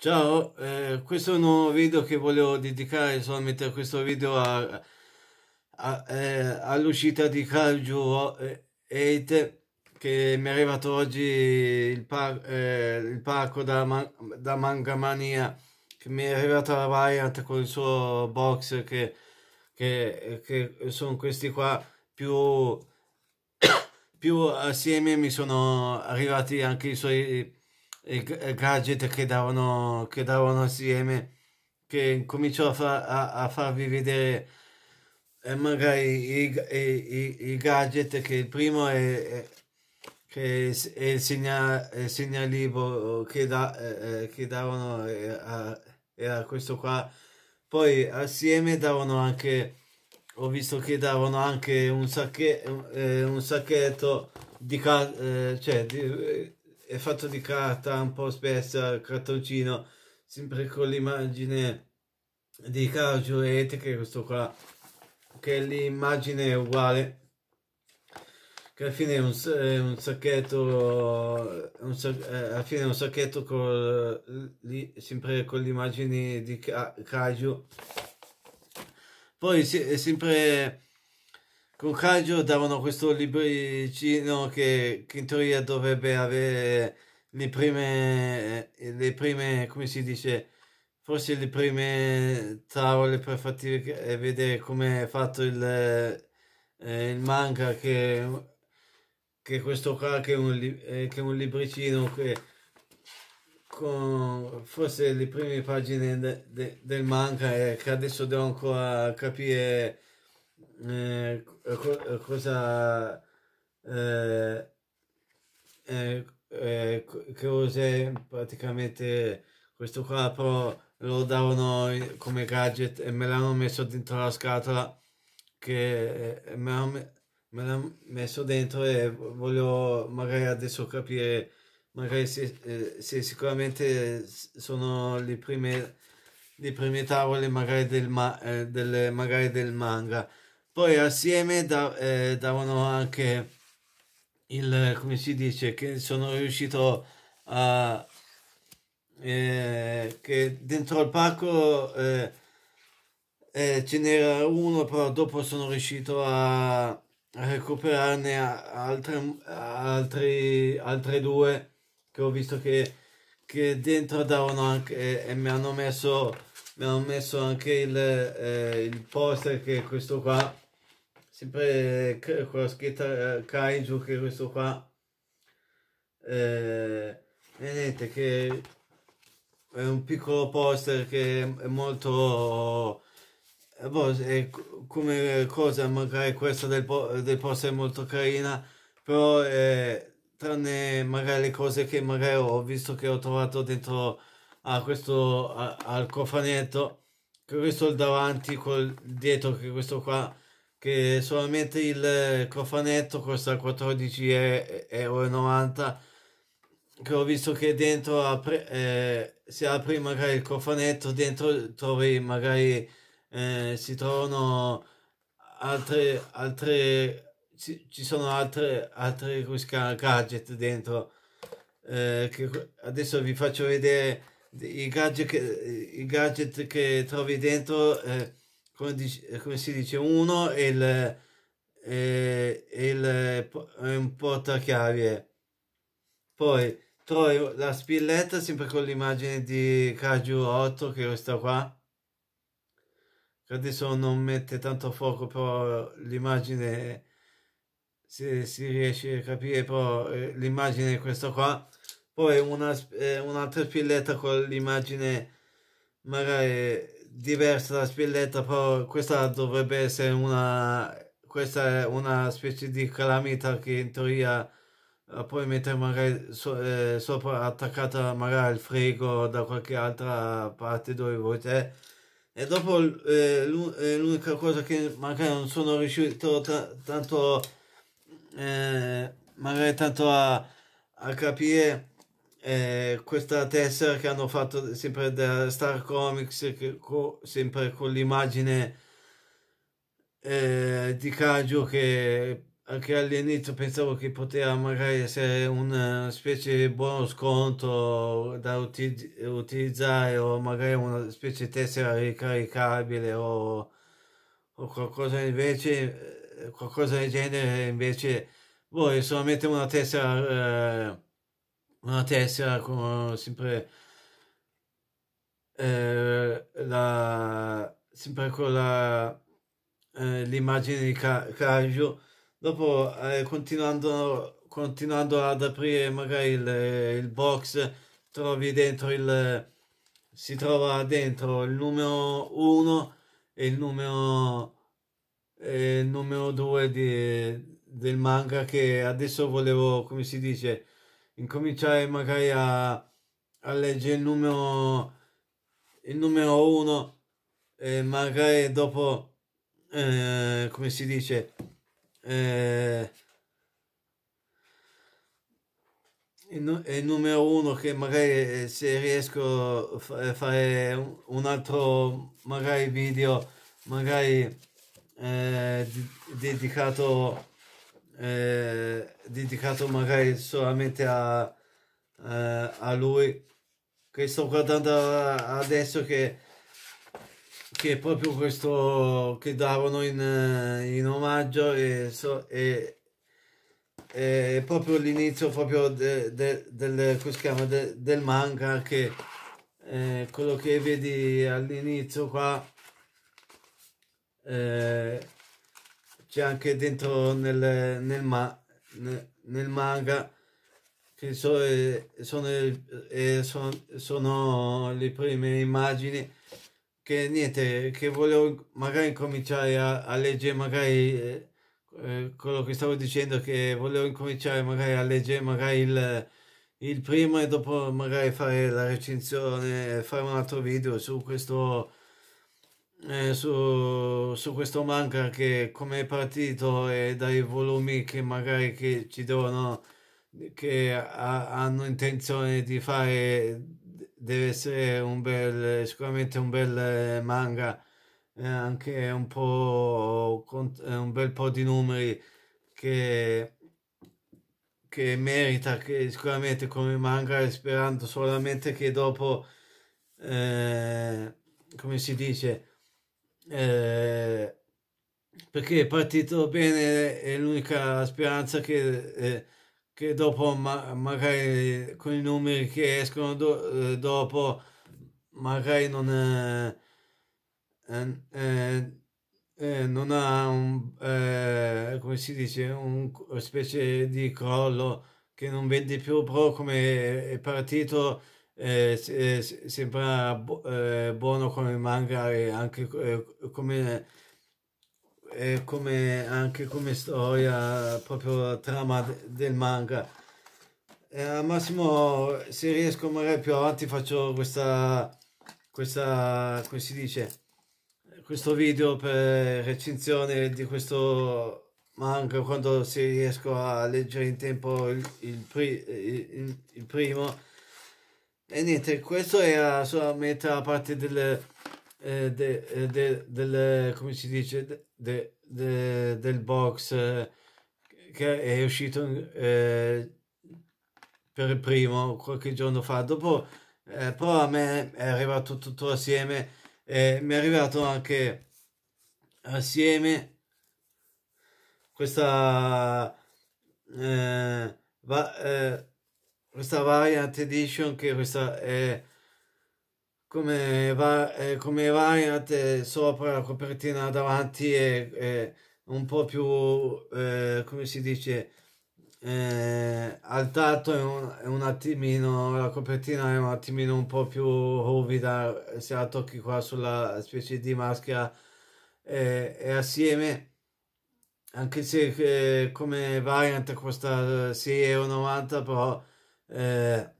Ciao, eh, questo è un nuovo video che volevo dedicare solamente a questo video a, a, eh, all'uscita di Calju 8 eh, che mi è arrivato oggi il, par, eh, il parco da, man, da Mangamania che mi è arrivato la variant con il suo box che, che, che sono questi qua più, più assieme mi sono arrivati anche i suoi gadget che davano, che davano assieme che cominciò a, fa, a, a farvi vedere eh, magari i, i, i, gadget che il primo è, è che è il, segna, il segnalibro che, da, eh, eh che davano era, eh, era questo qua poi assieme davano anche ho visto che davano anche un, sacche, eh, un sacchetto di, ca- eh, cioè di, è fatto di carta un po' spessa, cartoncino, sempre con l'immagine di Caro Giuretti, che è questo qua, che l'immagine è uguale, che alla fine è un, è un sacchetto, un sac, eh, alla fine è un sacchetto con, li, sempre con l'immagine di Caju. Poi si, sempre con Caggio davano questo libricino che, che in teoria dovrebbe avere le prime, eh, le prime, come si dice, forse le prime tavole per farti eh, vedere come è fatto il, eh, il manga che, che questo qua che è un, eh, che è un libricino che con forse le prime pagine de, de, del manga eh, che adesso devo ancora capire eh, co- eh, cosa eh, eh, eh cose praticamente questo qua però lo davano come gadget e me l'hanno messo dentro la scatola che me l'hanno, me l'hanno messo dentro e voglio magari adesso capire magari se, se sicuramente sono le prime le prime tavole magari del, ma, del, magari del manga poi assieme da, eh, davano anche il, come si dice, che sono riuscito a... Eh, che dentro al pacco eh, eh, ce n'era uno, però dopo sono riuscito a, recuperarne altre, altri, altre due che ho visto che, che dentro davano anche e mi hanno messo mi hanno messo anche il, eh, il poster che è questo qua sempre con la scritta eh, Kaiju che è questo qua eh, e niente che è un piccolo poster che è molto eh, boh, è come cosa magari questa del, del poster è molto carina però eh, tranne magari le cose che magari ho visto che ho trovato dentro a questo a, al cofanetto questo è il davanti col dietro che questo qua che solamente il cofanetto costa 14,90 euro che ho visto che dentro eh, apri, eh, si apre magari il cofanetto dentro trovi magari eh, si trovano altre altre ci, ci sono altre altre gadget dentro eh, che adesso vi faccio vedere i gadget che, i gadget che trovi dentro eh, come, dice, come si dice, uno è il, è, il, un portachiavie. Poi trovi la spilletta sempre con l'immagine di Kaju 8 che è questa qua adesso non mette tanto fuoco però l'immagine se si riesce a capire però eh, l'immagine è questa qua poi una, eh, un'altra spilletta con l'immagine magari diversa la spilletta, però questa dovrebbe essere una, questa è una specie di calamita che in teoria eh, puoi mettere magari so, eh, sopra attaccata magari al frigo da qualche altra parte dove vuoi te. E dopo eh, eh l'unica cosa che magari non sono riuscito tanto, eh, magari tanto a, a capire eh, questa tessera che hanno fatto sempre da Star Comics, che, co, sempre con l'immagine eh, di Kaiju che anche all'inizio pensavo che poteva magari essere una specie di buono sconto da uti utilizzare o magari una specie di tessera ricaricabile o, o qualcosa invece eh, qualcosa del genere invece voi boh, solamente una tessera eh, una tessera con sempre eh, la sempre con la eh, l'immagine di Ca- Caggio dopo eh, continuando continuando ad aprire magari il, il box trovi dentro il si trova dentro il numero 1 e il numero il numero 2 del manga che adesso volevo come si dice incominciare magari a, a leggere il numero, il numero uno e magari dopo, eh, come si dice, eh, il, il numero uno che magari eh, se riesco a fare un altro magari video magari eh, dedicato eh, dedicato magari solamente a, eh, a lui che sto guardando adesso che, che è proprio questo che davano in, eh, in omaggio e, so, e, e proprio l'inizio proprio de, de, del, chiama, de, del manga che eh, quello che vedi all'inizio qua eh, c'è anche dentro nel, nel, ma, nel, nel manga che so, eh, sono, eh, sono, sono, le prime immagini che niente che volevo magari cominciare a, a leggere magari eh, eh, quello che stavo dicendo che volevo incominciare magari a leggere magari il, il primo e dopo magari fare la recensione fare un altro video su questo eh, su, su, questo manga che come è partito e dai volumi che magari che ci devono che ha, hanno intenzione di fare deve essere un bel sicuramente un bel eh, manga eh, anche un po con, eh, un bel po di numeri che che merita che sicuramente come manga sperando solamente che dopo eh, come si dice eh, perché è partito bene è l'unica speranza che, eh, che dopo ma, magari con i numeri che escono do, eh, dopo magari non, eh, eh, non ha un come si dice un, una specie di crollo che non vende più proprio come è partito eh, eh sembra bu eh, buono come manga e anche eh, come, eh, come, anche come storia, proprio trama del manga. al massimo, se riesco magari più avanti faccio questa, questa come si dice, questo video per recensione di questo manga quando si riesco a leggere in tempo il, il, pri, il, il primo e niente, questo era solamente la parte del, eh, de, eh, de, delle eh, come si dice, de, del box eh, che è uscito eh, per il primo qualche giorno fa. Dopo, però a me è arrivato tutto assieme e mi è arrivato anche assieme questa va, eh, questa variant edition che questa è come, va, eh, come variant eh, sopra la copertina davanti è, è un po' più eh, come si dice eh, altato è un, è un, attimino la copertina è un attimino un po' più ruvida se la tocchi qua sulla specie di maschera eh, è assieme anche se eh, come variant costa 6,90 euro però eh,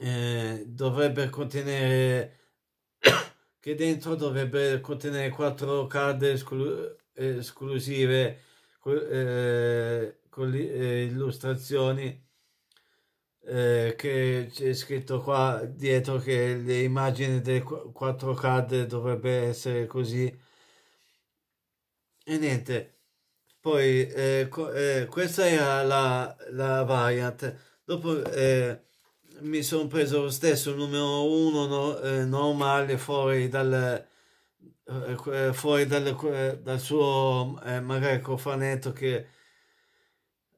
eh, dovrebbe contenere che dentro dovrebbe contenere quattro card esclu- esclusive eh, con le eh, illustrazioni eh, che c'è scritto qua dietro che le immagini delle quattro card dovrebbe essere così e niente poi eh, co- eh, questa era la, la variant Dopo eh, mi sono preso lo stesso il numero uno no, eh, normale fuori dal, eh, fuori dal, dal suo eh, magari cofanetto che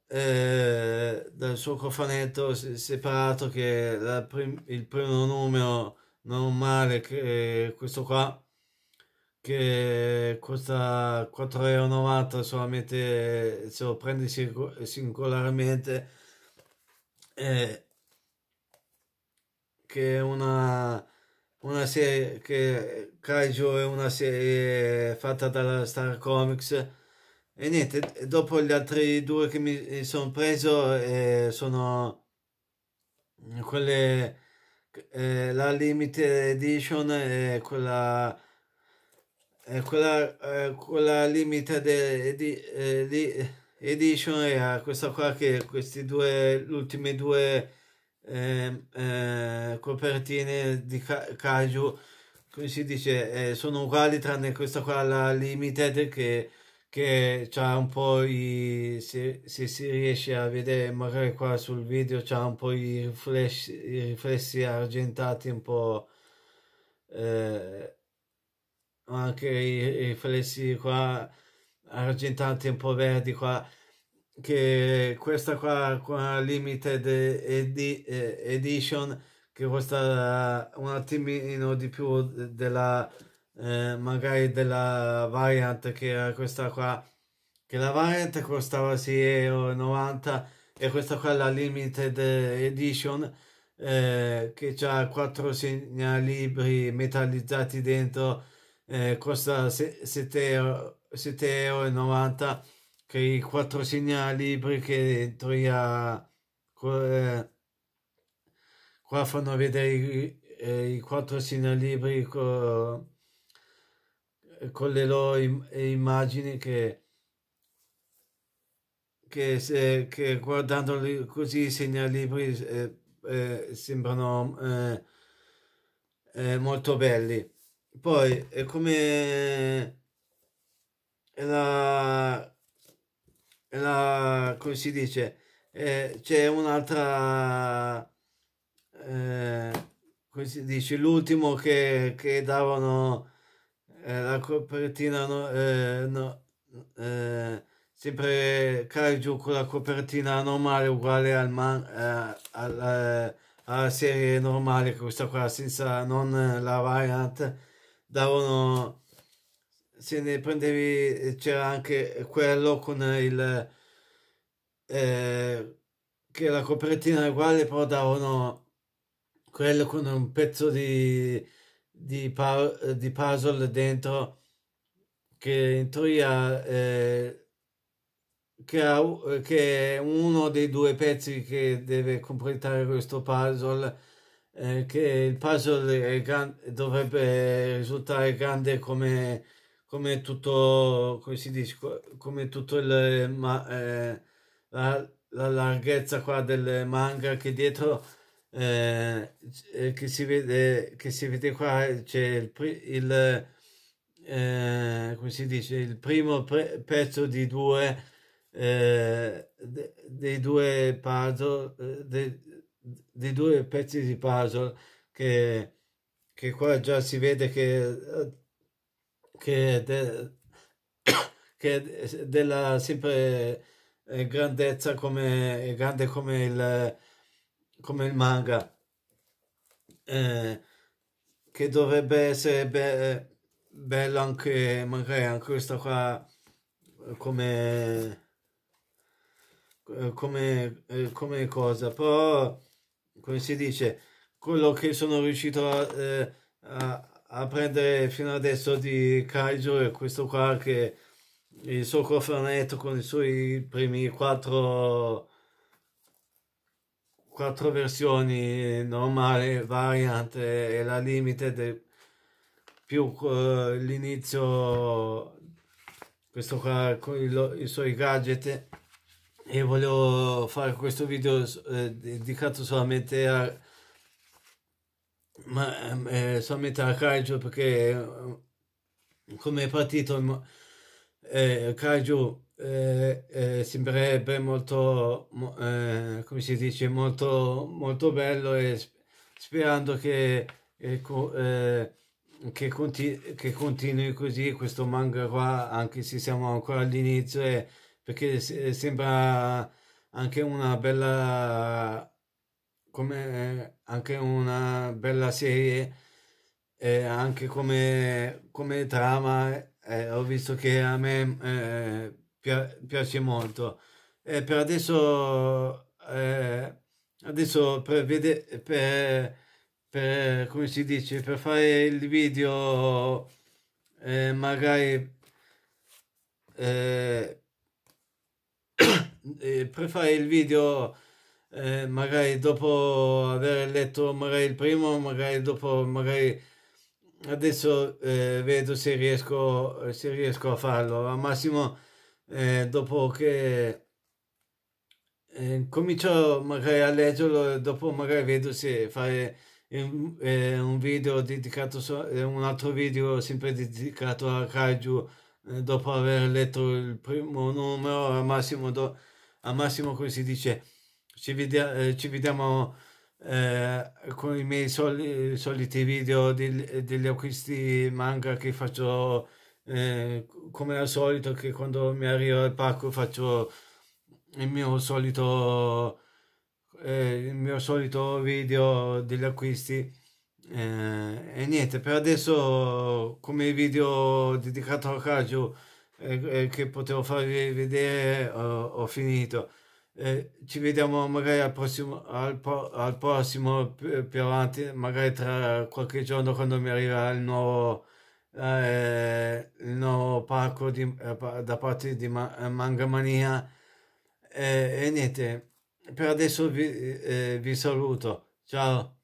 eh, dal suo cofanetto separato che prim il primo numero normale che eh, questo qua che costa 4,90 euro solamente se lo prende singolarmente eh, che è una, una serie che Kaiju è una serie fatta dalla Star Comics e niente dopo gli altri due che mi sono preso eh, sono quelle eh, la limited edition e quella quella, eh, quella limited edi, eh, edition e era questa qua che questi due ultime due eh, eh, copertine di kaiju come si dice eh, sono uguali tranne questa qua la limited che che c'ha un po' i se, se, si riesce a vedere magari qua sul video c'ha un po' i riflessi, i riflessi argentati un po' eh, anche i riflessi qua argentati un po' verdi qua che questa qua, la limited edi, eh, edition che costa un attimino di più della eh, magari della variant che era questa qua che la variant costava 6,90 euro e questa qua la limited edition eh, che ha quattro segnalibri metallizzati dentro eh, costa 7 euro 7,90€ che i quattro segnalibri che dentro ha eh, qua, fanno vedere i, eh, i quattro segnalibri con, con le loro im, eh, immagini che che, se, che guardandoli così i segnalibri eh, eh, sembrano eh, eh, molto belli. Poi, è come la, la come si dice eh, c'è un'altra eh, come si dice l'ultimo che, che davano eh, la copertina no, eh, no eh, sempre cari giù con la copertina normale uguale al man, eh, alla, alla, serie normale questa qua senza non la variant davano se ne prendevi eh, c'era anche quello con il eh, che la copertina era uguale però davano quello con un pezzo di di, eh, di puzzle dentro che in teoria eh, che, ha, eh, che è uno dei due pezzi che deve completare questo puzzle eh, che il puzzle gran, dovrebbe risultare grande come come tutto, come si dice, come tutto il, ma, eh, la, la, larghezza qua del manga che dietro, eh, eh che, si vede, che si vede qua, c'è il, il eh, come si dice, il primo pre- pezzo di due, eh, de- dei due puzzle, eh, de- dei due pezzi di puzzle che, che qua già si vede che eh, che, de, che della sempre eh, grandezza come grande come il, come il manga eh, che dovrebbe essere be- bello anche magari anche questa qua come eh, come, eh, come cosa però come si dice quello che sono riuscito a, a a prendere fino adesso di Kaiju e questo qua che il suo cofanetto con i suoi primi quattro, quattro versioni normale, variant e la limited più uh, l'inizio questo qua con il, i suoi gadget e volevo fare questo video eh, dedicato solamente a ma ehm, eh, solamente a Kaiju perché eh, come è partito eh, Kaiju eh, eh, sembrerebbe molto eh, come si dice molto molto bello e sperando che eh, che, continu- che, continui così questo manga qua anche se siamo ancora all'inizio perché sembra anche una bella come anche una bella serie e anche come, come trama eh, ho visto che a me eh, piace molto e per adesso eh, adesso per vedere per, per, come si dice per fare il video eh, magari eh, eh, per fare il video eh, magari dopo aver letto magari il primo, magari dopo, magari adesso eh, vedo se riesco, se riesco a farlo. Al massimo, eh, dopo che eh, comincio magari a leggerlo, dopo magari vedo se fare un, eh, un video dedicato, so, un altro video sempre dedicato a Kaiju dopo aver letto il primo numero, al massimo, do, al massimo come si dice ci, vede, eh, ci vediamo eh, con i miei soli, soliti video di, degli acquisti manga che faccio eh, come al solito che quando mi arriva il pacco faccio il mio solito eh, il mio solito video degli acquisti eh, e niente per adesso come video dedicato a Kaju eh, eh che potevo farvi vedere ho, ho finito ci vediamo magari al prossimo, al, al prossimo più avanti, magari tra qualche giorno quando mi arriverà il nuovo, eh, il nuovo pacco di, eh, da parte di ma, eh, Mangamania. e niente, per adesso vi, eh, vi saluto. Ciao.